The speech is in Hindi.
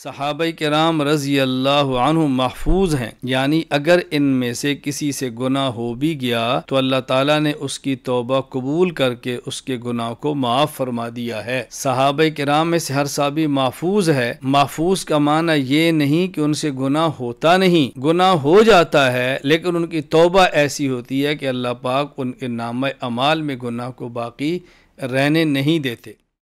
सहाब कराम रज़ी अल्लाह महफूज हैं यानी अगर इनमें से किसी से गुना हो भी गया तो अल्लाह ताला ने उसकी तोबा कबूल करके उसके गुनाह को माफ़ फरमा दिया है सहाब कराम में से हर साबी महफूज है महफूज का माना ये नहीं कि उनसे गुनाह होता नहीं गुना हो जाता है लेकिन उनकी तोबा ऐसी होती है कि अल्लाह पाक उनके नाम अमाल में गुनाह को बाकी रहने नहीं देते